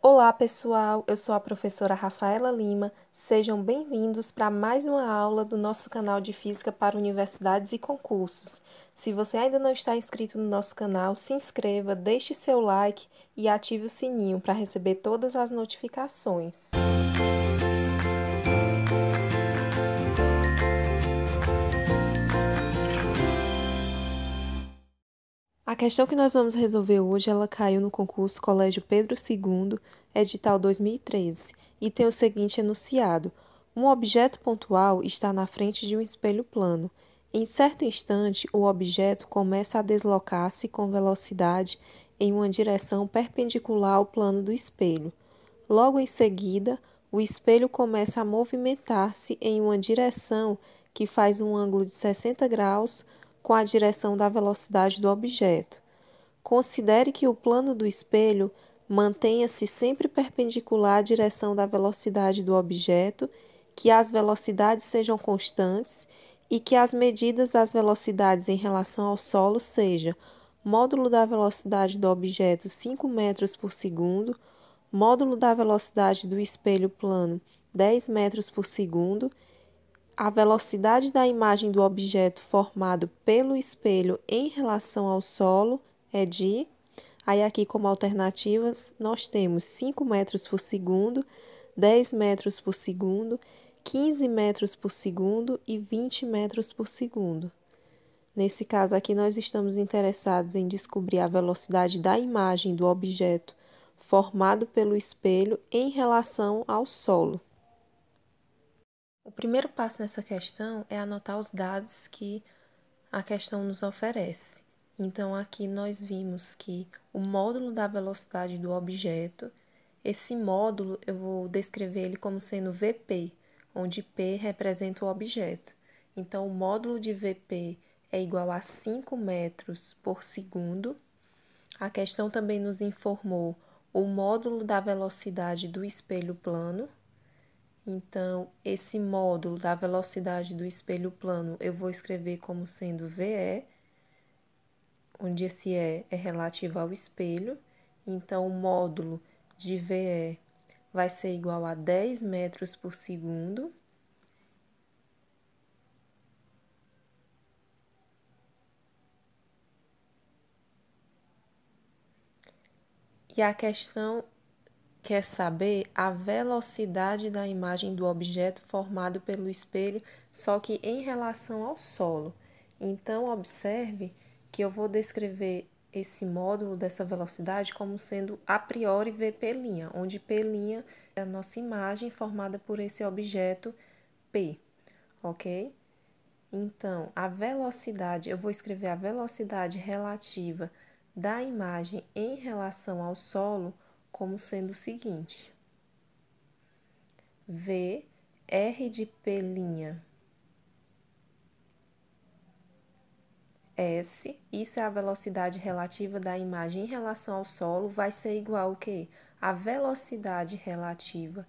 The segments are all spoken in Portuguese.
Olá, pessoal. Eu sou a professora Rafaela Lima. Sejam bem-vindos para mais uma aula do nosso canal de Física para Universidades e Concursos. Se você ainda não está inscrito no nosso canal, se inscreva, deixe seu like e ative o sininho para receber todas as notificações. Música questão que nós vamos resolver hoje, ela caiu no concurso Colégio Pedro II, edital 2013, e tem o seguinte enunciado: um objeto pontual está na frente de um espelho plano. Em certo instante, o objeto começa a deslocar-se com velocidade em uma direção perpendicular ao plano do espelho. Logo em seguida, o espelho começa a movimentar-se em uma direção que faz um ângulo de 60 graus com a direção da velocidade do objeto. Considere que o plano do espelho mantenha-se sempre perpendicular à direção da velocidade do objeto, que as velocidades sejam constantes e que as medidas das velocidades em relação ao solo sejam módulo da velocidade do objeto 5 metros por segundo, módulo da velocidade do espelho plano 10 metros por segundo a velocidade da imagem do objeto formado pelo espelho em relação ao solo é de. Aí, aqui, como alternativas, nós temos 5 metros por segundo, 10 metros por segundo, 15 metros por segundo e 20 metros por segundo. Nesse caso aqui, nós estamos interessados em descobrir a velocidade da imagem do objeto formado pelo espelho em relação ao solo. O primeiro passo nessa questão é anotar os dados que a questão nos oferece. Então, aqui nós vimos que o módulo da velocidade do objeto, esse módulo eu vou descrever ele como sendo VP, onde P representa o objeto. Então, o módulo de VP é igual a 5 metros por segundo. A questão também nos informou o módulo da velocidade do espelho plano, então, esse módulo da velocidade do espelho plano eu vou escrever como sendo VE, onde esse E é relativo ao espelho. Então, o módulo de VE vai ser igual a 10 metros por segundo. E a questão quer saber a velocidade da imagem do objeto formado pelo espelho, só que em relação ao solo. Então, observe que eu vou descrever esse módulo dessa velocidade como sendo a priori VP', onde P' é a nossa imagem formada por esse objeto P, ok? Então, a velocidade, eu vou escrever a velocidade relativa da imagem em relação ao solo como sendo o seguinte: V R de P linha S, isso é a velocidade relativa da imagem em relação ao solo, vai ser igual ao que? A velocidade relativa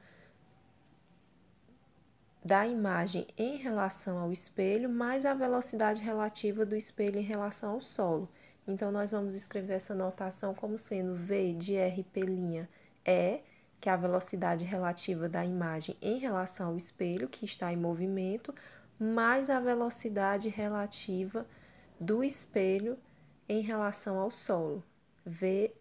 da imagem em relação ao espelho mais a velocidade relativa do espelho em relação ao solo. Então, nós vamos escrever essa notação como sendo V de Rp' é, que é a velocidade relativa da imagem em relação ao espelho, que está em movimento, mais a velocidade relativa do espelho em relação ao solo, VRES.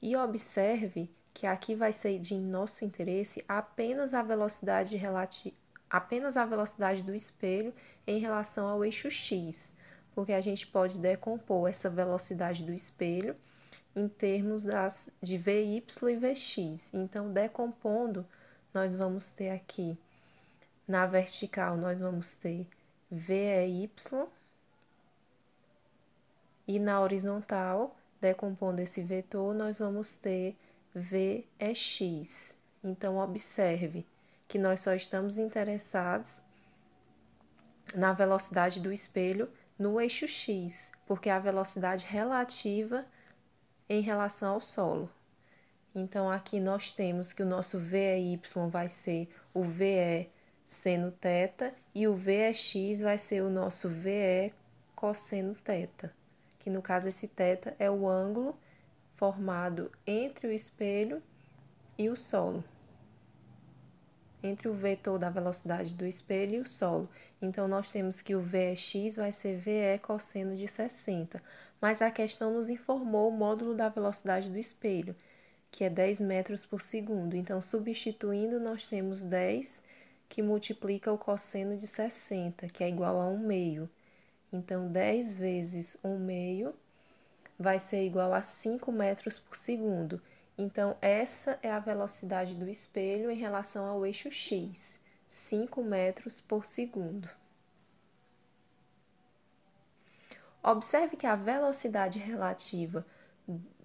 E observe que aqui vai ser de nosso interesse apenas a velocidade relativa apenas a velocidade do espelho em relação ao eixo x porque a gente pode decompor essa velocidade do espelho em termos das, de VY e VX. Então, decompondo, nós vamos ter aqui na vertical, nós vamos ter y e na horizontal, decompondo esse vetor, nós vamos ter x. Então, observe que nós só estamos interessados na velocidade do espelho no eixo x, porque é a velocidade relativa em relação ao solo. Então, aqui nós temos que o nosso VEY vai ser o VE seno θ e o VEX vai ser o nosso VE cosseno θ, que no caso esse θ é o ângulo formado entre o espelho e o solo entre o vetor da velocidade do espelho e o solo. Então, nós temos que o Vex é vai ser Ve cosseno de 60. Mas a questão nos informou o módulo da velocidade do espelho, que é 10 metros por segundo. Então, substituindo, nós temos 10 que multiplica o cosseno de 60, que é igual a 1 meio. Então, 10 vezes 1 meio vai ser igual a 5 metros por segundo. Então, essa é a velocidade do espelho em relação ao eixo x, 5 metros por segundo. Observe que a velocidade relativa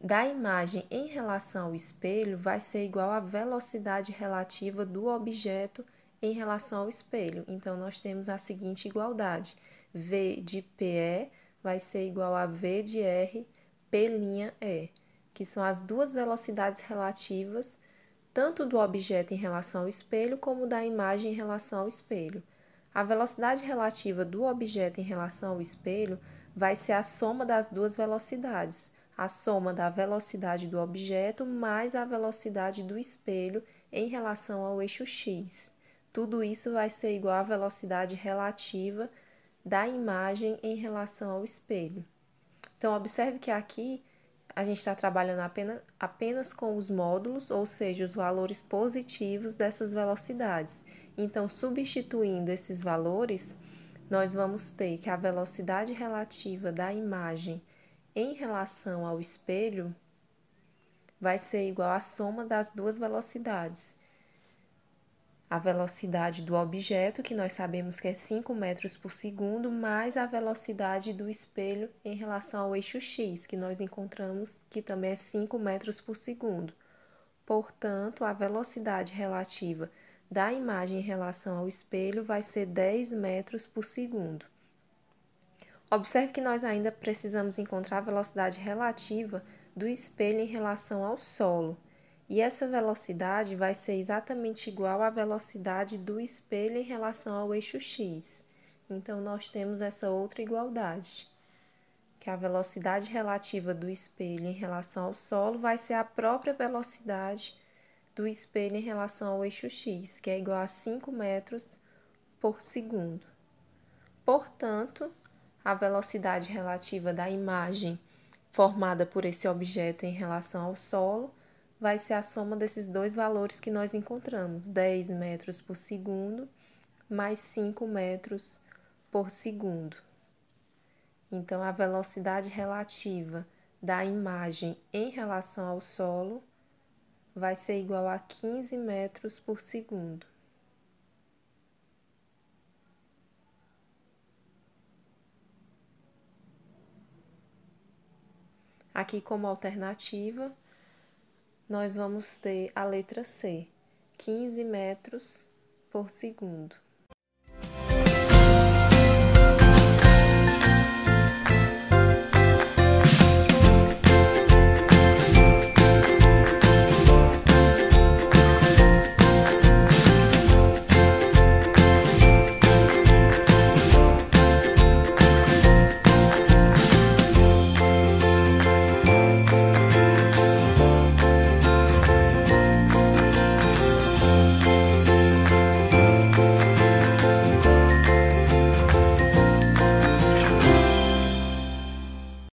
da imagem em relação ao espelho vai ser igual à velocidade relativa do objeto em relação ao espelho. Então, nós temos a seguinte igualdade: V de PE vai ser igual a V de R, P'E que são as duas velocidades relativas, tanto do objeto em relação ao espelho como da imagem em relação ao espelho. A velocidade relativa do objeto em relação ao espelho vai ser a soma das duas velocidades, a soma da velocidade do objeto mais a velocidade do espelho em relação ao eixo x. Tudo isso vai ser igual à velocidade relativa da imagem em relação ao espelho. Então, observe que aqui a gente está trabalhando apenas, apenas com os módulos, ou seja, os valores positivos dessas velocidades. Então, substituindo esses valores, nós vamos ter que a velocidade relativa da imagem em relação ao espelho vai ser igual à soma das duas velocidades a velocidade do objeto, que nós sabemos que é 5 metros por segundo, mais a velocidade do espelho em relação ao eixo x, que nós encontramos que também é 5 metros por segundo. Portanto, a velocidade relativa da imagem em relação ao espelho vai ser 10 metros por segundo. Observe que nós ainda precisamos encontrar a velocidade relativa do espelho em relação ao solo. E essa velocidade vai ser exatamente igual à velocidade do espelho em relação ao eixo x. Então, nós temos essa outra igualdade, que a velocidade relativa do espelho em relação ao solo vai ser a própria velocidade do espelho em relação ao eixo x, que é igual a 5 metros por segundo. Portanto, a velocidade relativa da imagem formada por esse objeto em relação ao solo vai ser a soma desses dois valores que nós encontramos: 10 metros por segundo mais 5 metros por segundo. Então, a velocidade relativa da imagem em relação ao solo vai ser igual a 15 metros por segundo. Aqui, como alternativa, nós vamos ter a letra C, 15 metros por segundo.